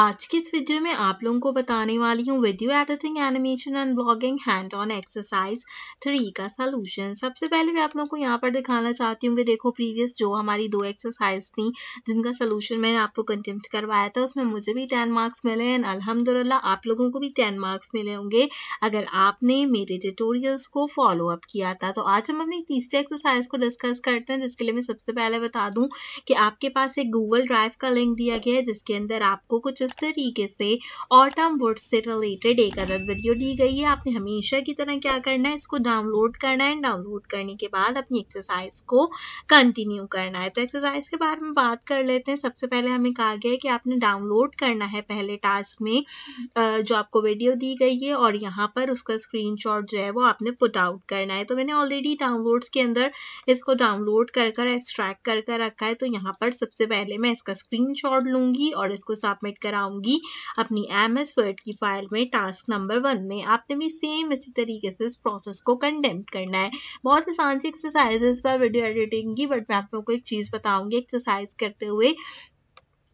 आज के इस वीडियो में आप लोगों को बताने वाली हूँ video editing animation and blogging hand on exercise three का सोल्यूशन सबसे पहले मैं आप लोगों को यहाँ पर दिखाना चाहती हूँ कि देखो प्रीवियस जो हमारी दो एक्सरसाइज थी जिनका सोल्यूशन मैंने आपको कंटेम्प्ट करवाया था उसमें मुझे भी टेन मार्क्स मिले हैं अलहमदुल्ला आप लोगों को भी टेन मार्क्स मिले होंगे अगर आपने मेरे ट्यूटोरियल्स को फॉलो अप किया था तो आज हम अपनी तीसरे एक्सरसाइज को डिस्कस करते हैं जिसके लिए मैं सबसे पहले बता दूँ कि आपके पास एक गूगल ड्राइव का लिंक दिया गया है जिसके अंदर आपको कुछ जिस तरीके से ऑटम वुड से रिलेटेड एक अदद वीडियो दी गई है आपने हमेशा की तरह क्या करना है इसको डाउनलोड करना है डाउनलोड करने के बाद अपनी एक्सरसाइज को कंटिन्यू करना है तो एक्सरसाइज के बारे में बात कर लेते हैं सबसे पहले हमें कहा गया है कि आपने डाउनलोड करना है पहले टास्क में जो आपको वीडियो दी गई है और यहाँ पर उसका स्क्रीन जो है वो आपने पुट आउट करना है तो मैंने ऑलरेडी डाउनलोड के अंदर इसको डाउनलोड कर कर एक्सट्रैक्ट कर कर रखा है तो यहाँ पर सबसे पहले मैं इसका स्क्रीन लूंगी और इसको सबमिट करा बनाऊंगी अपनी एम एस वर्ड की फाइल में टास्क नंबर वन में आपने भी सेम इसी तरीके से इस प्रोसेस को कंडेम्प्ट करना है बहुत आसान सी एक्सरसाइज इस वीडियो एडिटिंग की बट मैं आप लोग को एक चीज़ बताऊंगी एक्सरसाइज करते हुए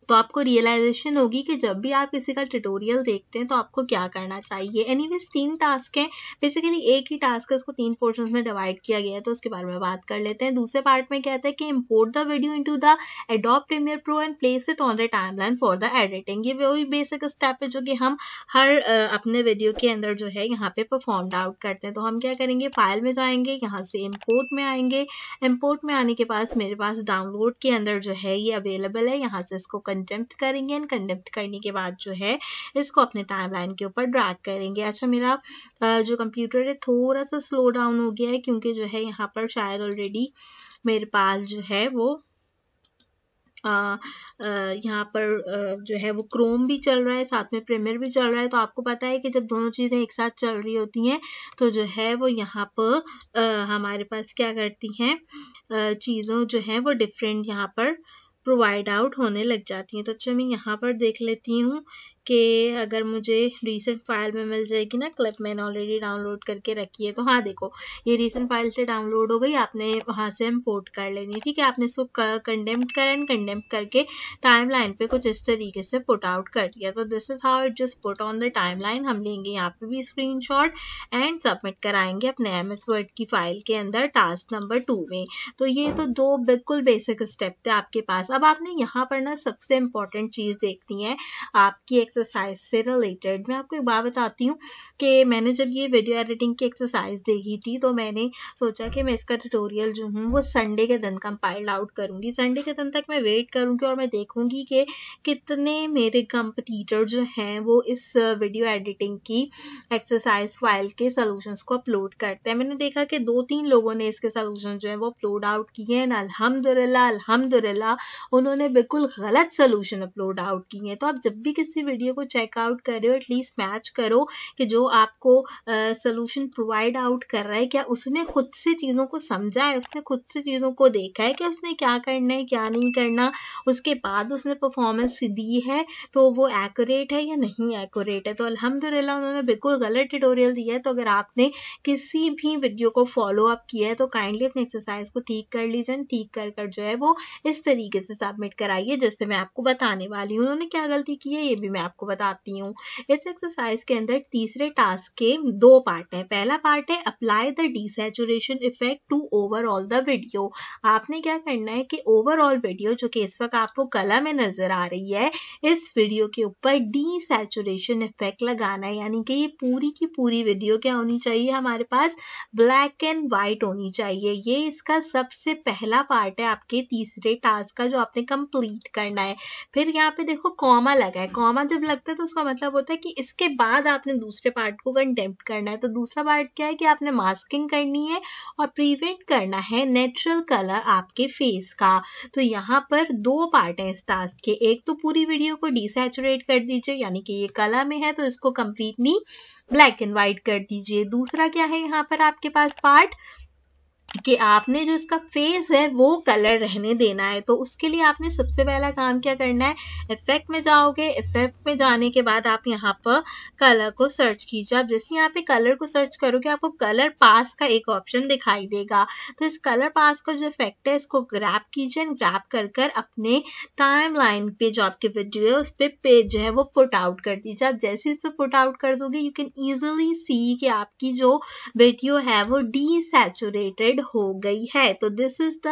तो आपको रियलाइजेशन होगी कि जब भी आप किसी का ट्यूटोरियल देखते हैं तो आपको क्या करना चाहिए एनीवेज तीन टास्क हैं बेसिकली एक ही टास्क है उसको तीन पोर्शन में डिवाइड किया गया है तो उसके बारे में बात कर लेते हैं दूसरे पार्ट में कहते हैं कि import the video to the Adobe Premiere Pro and place it on the line for the editing ये वही बेसिक स्टेप है जो कि हम हर अपने वीडियो के अंदर जो है यहाँ पे परफॉर्म आउट करते हैं तो हम क्या करेंगे फाइल में जाएंगे यहाँ से इम्पोर्ट में आएंगे इम्पोर्ट में आने के पास मेरे पास डाउनलोड के अंदर जो है ये अवेलेबल है यहाँ से इसको कंटेम्प्ट करेंगे एंड कंटेम्प्ट करने के बाद जो है इसको अपने टाइम लाइन के ऊपर ड्रैग करेंगे अच्छा मेरा जो कंप्यूटर है थोड़ा सा स्लो डाउन हो गया है क्योंकि जो है यहाँ पर शायद ऑलरेडी मेरे पास जो है वो यहाँ पर आ, जो है वो क्रोम भी चल रहा है साथ में प्रीमियर भी चल रहा है तो आपको पता है कि जब दोनों चीज़ें एक साथ चल रही होती हैं तो जो है वो यहाँ पर हमारे पास क्या करती हैं चीज़ों जो है वो डिफरेंट यहाँ पर आ, प्रोवाइड आउट होने लग जाती हैं तो अच्छा मैं यहाँ पर देख लेती हूँ कि अगर मुझे रीसेंट फाइल में मिल जाएगी ना क्लिप मैंने ऑलरेडी डाउनलोड करके रखी है तो हाँ देखो ये रीसेंट फाइल से डाउनलोड हो गई आपने वहाँ से इम्पोर्ट कर लेनी है ठीक है आपने इसको कंडेम कर एंड कंडेम करके टाइम लाइन पर कुछ इस तरीके से पुट आउट कर दिया तो this is how it just put on the timeline हम लेंगे यहाँ पे भी स्क्रीन एंड सबमिट कराएंगे अपने एम एस वर्ड की फाइल के अंदर टास्क नंबर टू में तो ये तो दो बिल्कुल बेसिक स्टेप थे आपके पास अब आपने यहाँ पर ना सबसे इम्पॉर्टेंट चीज़ देखनी है आपकी एक एक्सरसाइज से रिलेटेड मैं आपको एक बार बताती हूँ कि मैंने जब ये वीडियो एडिटिंग की एक्सरसाइज देखी थी तो मैंने सोचा कि मैं इसका ट्यूटोरियल जो हूँ वो संडे के दिन कंपाइल आउट करूँगी संडे के दिन तक मैं वेट करूँगी और मैं देखूँगी कि कितने मेरे कंपटीटर जो हैं वो इस वीडियो एडिटिंग की एक्सरसाइज फाइल के सॉल्यूशंस को अपलोड करते हैं मैंने देखा कि दो तीन लोगों ने इसके सॉल्यूशन जो है वो अपलोड आउट किए हैं अलहमदुल्ला अलहमदुल्ला उन्होंने बिल्कुल गलत सोल्यूशन अपलोड आउट किए हैं तो आप जब भी किसी वीडियो वीडियो को चेकआउट करो एटलीस्ट मैच करो कि जो आपको सोल्यूशन प्रोवाइड आउट कर रहा है क्या उसने खुद से चीज़ों को समझा है उसने खुद से चीज़ों को देखा है कि उसने क्या करना है क्या नहीं करना उसके बाद उसने परफॉर्मेंस दी है तो वो एक्यूरेट है या नहीं एक्यूरेट है तो अलहमदिल्ला उन्होंने बिल्कुल गलत ट्यूटोरियल दिया है तो अगर आपने किसी भी वीडियो को फॉलो अप किया है तो काइंडली अपने एक्सरसाइज को ठीक कर लीजिए ठीक कर कर जो है वो इस तरीके से सबमिट कराइए जैसे मैं आपको बताने वाली हूँ उन्होंने क्या गलती की है ये भी मैं आपको आपको बताती हूँ इस एक्सरसाइज के अंदर तीसरे टास्क के दो पार्ट है पहला पार्ट है apply the desaturation effect to overall the video आपने क्या करना है कि ओवरऑल वीडियो जो कि इस वक्त आपको कला में नजर आ रही है इस वीडियो के ऊपर डिसेचुरेशन इफेक्ट लगाना है यानी कि ये पूरी की पूरी वीडियो क्या होनी चाहिए हमारे पास ब्लैक एंड व्हाइट होनी चाहिए ये इसका सबसे पहला पार्ट है आपके तीसरे टास्क का जो आपने कंप्लीट करना है फिर यहाँ पे देखो कॉमा लगा है कॉमा जब लगता है तो उसका मतलब होता है कि इसके बाद आपने दूसरे पार्ट को कंटेम्प्ट करना है तो दूसरा पार्ट क्या है कि आपने मास्किंग करनी है और प्रिवेंट करना है नेचुरल कलर आपके फेस का तो यहाँ पर दो पार्ट है इस टास्क के एक तो पूरी वीडियो को डिसेचुरेट कर दीजिए यानी कि ये कलर में है तो इसको कंप्लीटली ब्लैक एंड व्हाइट कर दीजिए दूसरा क्या है यहाँ पर आपके पास पार्ट कि आपने जो इसका फेस है वो कलर रहने देना है तो उसके लिए आपने सबसे पहला काम क्या करना है इफेक्ट में जाओगे इफेक्ट में जाने के बाद आप यहाँ पर कलर को सर्च कीजिए आप जैसे यहाँ पे कलर को सर्च करोगे आपको कलर पास का एक ऑप्शन दिखाई देगा तो इस कलर पास का जो इफेक्ट है इसको ग्रैप कीजिए एंड ग्रैप कर कर अपने टाइम लाइन पे जो आपकी वीडियो है उस पर पे पेज जो है वो पुट आउट कर दीजिए आप जैसे इस पर पुट आउट कर दोगे यू कैन ईजिली सी कि आपकी जो वीडियो है वो डी हो गई है तो this is the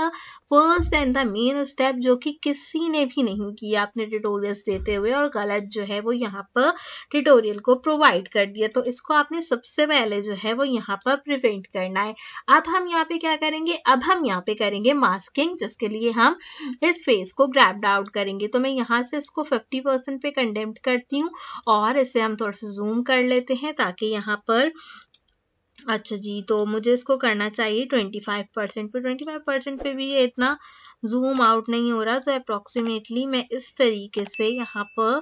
first and the main step जो कि किसी ने भी नहीं किया अपने ट्यूटोरियल्स देते हुए और गलत जो है वो यहाँ पर ट्यूटोरियल को प्रोवाइड कर दिया तो इसको आपने सबसे पहले जो है वो यहाँ पर प्रिवेंट करना है अब हम यहाँ पे क्या करेंगे अब हम यहाँ पे करेंगे मास्किंग जिसके लिए हम इस फेस को ग्रैप्ड आउट करेंगे तो मैं यहाँ से इसको फिफ्टी परसेंट पे कंडेम्प्ट करती हूँ और इसे हम थोड़ा सा जूम कर लेते हैं ताकि यहाँ पर अच्छा जी तो मुझे इसको करना चाहिए ट्वेंटी फाइव परसेंट पर ट्वेंटी फाइव परसेंट पर भी ये इतना जूम आउट नहीं हो रहा तो अप्रोक्सीमेटली मैं इस तरीके से यहाँ पर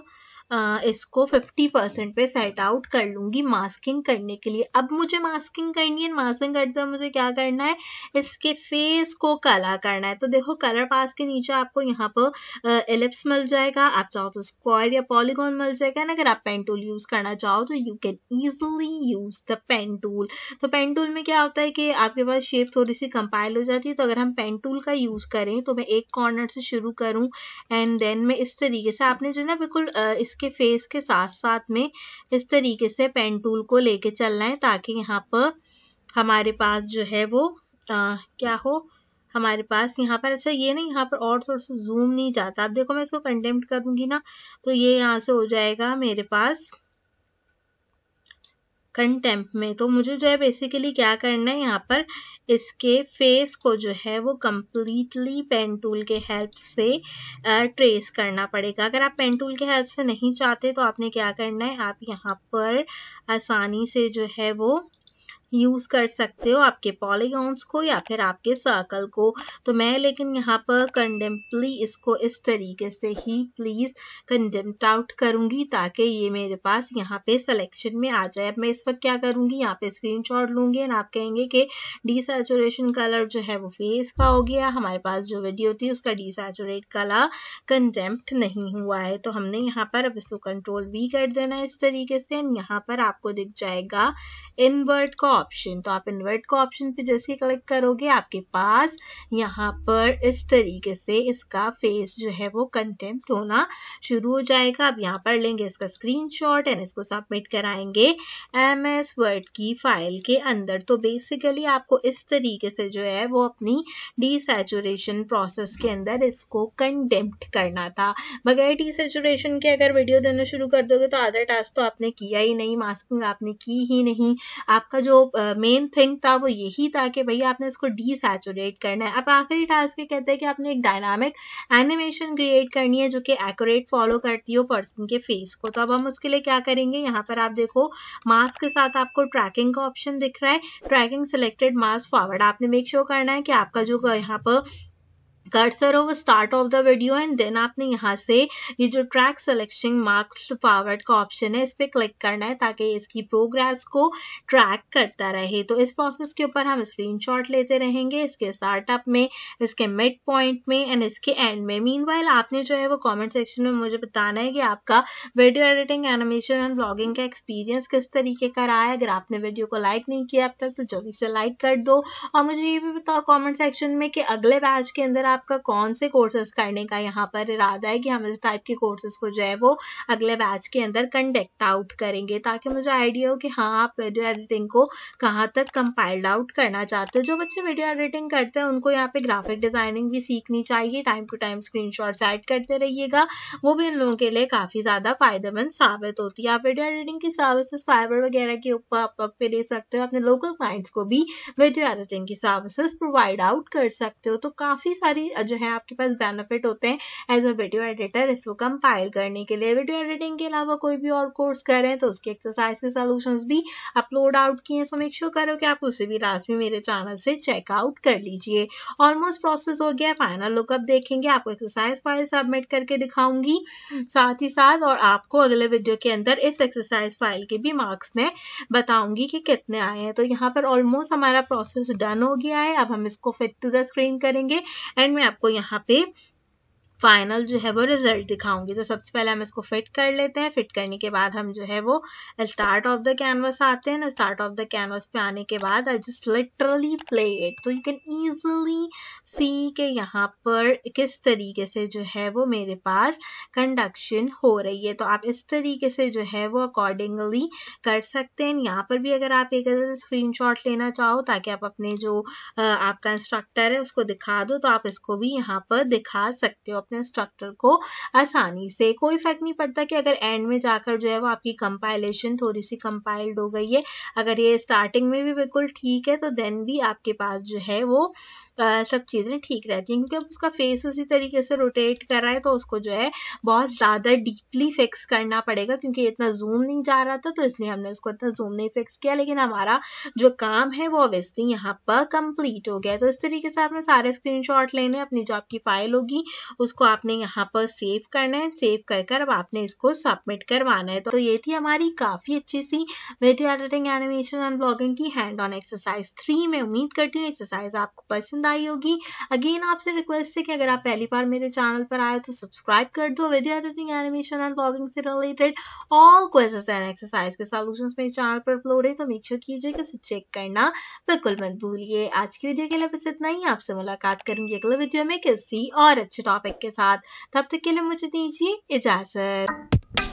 हाँ, इसको 50 परसेंट पे सेट आउट कर लूँगी मास्किंग करने के लिए अब मुझे मास्किंग करनी है मास्किंग करते हुए मुझे क्या करना है इसके फेस को कला करना है तो देखो कलर पास के नीचे आपको यहाँ पर एलिप्स मिल जाएगा आप चाहो तो स्क्वायर या पॉलीगॉन मिल जाएगा अगर आप पेन टूल यूज़ करना चाहो तो you can easily use the pen tool तो पेन टूल में क्या होता है कि आपके पास शेप थोड़ी सी कंपाइल हो जाती है तो अगर हम पेन टूल का यूज़ करें तो मैं एक कॉर्नर से शुरू करूँ एंड देन मैं इस तरीके से आपने जो ना बिल्कुल इसके आपके फेस के साथ साथ में इस तरीके से पेन टूल को लेके चलना है ताकि यहाँ पर हमारे पास जो है वो आ, क्या हो हमारे पास यहाँ पर अच्छा ये ना यहाँ पर और थोड़ा सा जूम नहीं जाता अब देखो मैं इसको कंटेम्प्ट करूँगी ना तो ये यहाँ से हो जाएगा मेरे पास कंटेम्प में तो मुझे जो है बेसिकली क्या करना है यहाँ पर इसके फेस को जो है वो कम्प्लीटली पेन टूल के हेल्प से ट्रेस करना पड़ेगा अगर आप पेन टूल के हेल्प से नहीं चाहते तो आपने क्या करना है आप यहाँ पर आसानी से जो है वो यूज कर सकते हो आपके पॉलीगॉन्स को या फिर आपके सर्कल को तो मैं लेकिन यहाँ पर कंडेम्पली इसको इस तरीके से ही प्लीज कंडेम्प्ट आउट करूंगी ताकि ये मेरे पास यहाँ पे सिलेक्शन में आ जाए अब मैं इस वक्त क्या करूंगी यहाँ पे स्क्रीन शॉट लूंगी एंड आप कहेंगे कि डिसचुरेशन कलर जो है वो फेस का हो गया हमारे पास जो वीडियो थी उसका डिसचुरेट कलर कंडेम्प्ट नहीं हुआ है तो हमने यहाँ पर अब इसको कंट्रोल भी कर देना है इस तरीके से यहाँ पर आपको दिख जाएगा इनवर्ट कॉ ऑप्शन तो आप इन्वर्ट का ऑप्शन पे जैसे ही क्लिक करोगे आपके पास यहाँ पर इस तरीके से इसका फेस जो है वो कंटेम्प्ट होना शुरू हो जाएगा अब यहाँ पर लेंगे इसका स्क्रीन शॉट एंड इसको सबमिट कराएंगे एम एस वर्ड की फाइल के अंदर तो बेसिकली आपको इस तरीके से जो है वो अपनी डिसेचुरेशन प्रोसेस के अंदर इसको कंटेम्प्ट करना था बगैर डिसेचुरेशन के अगर वीडियो देना शुरू कर दोगे तो आधा टास्क तो आपने किया ही नहीं मास्किंग आपने की ही नहीं आपका जो मेन थिंग था वो यही था कि भैया आपने इसको डीसैचुरेट करना है अब आखिरी टास्क ये कहते हैं कि आपने एक डायनामिक एनिमेशन क्रिएट करनी है जो कि एक्यूरेट फॉलो करती हो पर्सन के फेस को तो अब हम उसके लिए क्या करेंगे यहाँ पर आप देखो मास्क के साथ आपको ट्रैकिंग का ऑप्शन दिख रहा है ट्रैकिंग सिलेक्टेड मास्क फॉरवर्ड आपने मेक श्योर sure करना है कि आपका जो यहाँ पर कर्सर वो start of the video and then आपने यहाँ से ये जो ट्रैक सिलेक्शन मार्क्स फॉरवर्ड का ऑप्शन है इस पर क्लिक करना है ताकि इसकी प्रोग्रेस को ट्रैक करता रहे तो इस प्रोसेस के ऊपर हम शॉट लेते रहेंगे इसके स्टार्टअप में इसके मिड पॉइंट में एंड इसके एंड में मीन आपने जो है वो कॉमेंट सेक्शन में मुझे बताना है कि आपका video editing animation and blogging का एक्सपीरियंस किस तरीके का रहा है अगर आपने वीडियो को लाइक नहीं किया अब तक तो जल्दी से लाइक कर दो और मुझे ये भी बताओ कॉमेंट सेक्शन में कि अगले बैच के अंदर आप आपका कौन से कोर्सेज करने का यहाँ पर इरादा है कि हम इस टाइप के कोर्सेज को जो है वो अगले बैच के अंदर कंडक्ट आउट करेंगे ताकि मुझे आइडिया हो कि हाँ आप वीडियो एडिटिंग को कहाँ तक कंपाइल्ड आउट करना चाहते हो जो बच्चे वीडियो एडिटिंग करते हैं उनको यहाँ पे ग्राफिक डिजाइनिंग भी सीखनी चाहिए time to time screen add करते रहिएगा वो भी उन लोगों के लिए काफ़ी ज़्यादा फायदेमंद साबित होती है आप वीडियो एडिटिंग की सर्विसेज फाइबर वगैरह के ऊपर आप वक्त पे दे सकते हो अपने लोकल क्लाइंट्स को भी वीडियो एडिटिंग की सर्विसेज प्रोवाइड आउट कर सकते हो तो काफ़ी सारी जो है आपके पास बेनिफिट होते हैं एज अ वीडियो एडिटर इसको कंपाइल करने के लिए वीडियो एडिटिंग के अलावा कोई भी और कोर्स कर रहे हैं तो उसके एक्सरसाइज के सोल्यूशन भी अपलोड आउट किए हैं सो मेक श्योर करो कि आप उसे भी लास्ट में मेरे चैनल से चेकआउट कर लीजिए ऑलमोस्ट प्रोसेस हो गया फाइनल लुकअप देखेंगे आपको एक्सरसाइज फाइल सबमिट करके दिखाऊंगी साथ ही साथ और आपको अगले वीडियो के अंदर इस एक्सरसाइज फाइल के भी मार्क्स में बताऊंगी कि कितने आए हैं तो यहाँ पर ऑलमोस्ट हमारा प्रोसेस डन हो गया है अब हम इसको फिट टू द स्क्रीन करेंगे एंड में आपको यहाँ पे फाइनल जो है वो रिजल्ट दिखाऊंगी तो सबसे पहले हम इसको फिट कर लेते हैं फिट करने के बाद हम जो है वो स्टार्ट ऑफ द कैनवस आते हैं स्टार्ट ऑफ द कैनवस पे आने के बाद I just literally play it तो यू कैन ईजिली सी के यहाँ पर किस तरीके से जो है वो मेरे पास कंडक्शन हो रही है तो आप इस तरीके से जो है वो अकॉर्डिंगली कर सकते हैं यहाँ पर भी अगर आप एक स्क्रीन लेना चाहो ताकि आप अपने जो आपका इंस्ट्रक्टर है उसको दिखा दो तो आप इसको भी यहाँ पर दिखा सकते हो अपने स्ट्रक्चर को आसानी से कोई फर्क नहीं पड़ता कि अगर एंड में जाकर जो है वो आपकी कंपाइलेशन थोड़ी सी कंपाइल्ड हो गई है अगर ये स्टार्टिंग में भी बिल्कुल ठीक है तो देन भी आपके पास जो है वो आ, सब चीज़ें ठीक रहती हैं क्योंकि अब उसका फेस उसी तरीके से रोटेट कर रहा है तो उसको जो है बहुत ज़्यादा डीपली फिक्स करना पड़ेगा क्योंकि इतना जूम नहीं जा रहा था तो इसलिए हमने उसको इतना जूम नहीं फिक्स किया लेकिन हमारा जो काम है वो ऑब्वियसली यहाँ पर कंप्लीट हो गया तो इस तरीके से आपने सारे स्क्रीन लेने अपनी जो आपकी फाइल होगी उस उसको आपने यहाँ पर सेव करना है सेव कर कर अब आपने इसको सबमिट करवाना है तो ये थी हमारी काफ़ी अच्छी सी video editing animation and blogging की हैंड ऑन एक्सरसाइज थ्री में उम्मीद करती हूँ एक्सरसाइज आपको पसंद आई होगी अगेन आपसे रिक्वेस्ट है कि अगर आप पहली बार मेरे चैनल पर आए तो सब्सक्राइब कर दो video editing animation and blogging से related all question and exercise के सोल्यूशन मेरे चैनल पर अपलोड है तो मेक श्योर कीजिए कि चेक करना बिल्कुल मत भूलिए आज की वीडियो के लिए बस इतना ही आपसे मुलाकात करूंगी अगले वीडियो में किसी और अच्छे टॉपिक के साथ तब तक के लिए मुझे दीजिए इजाजत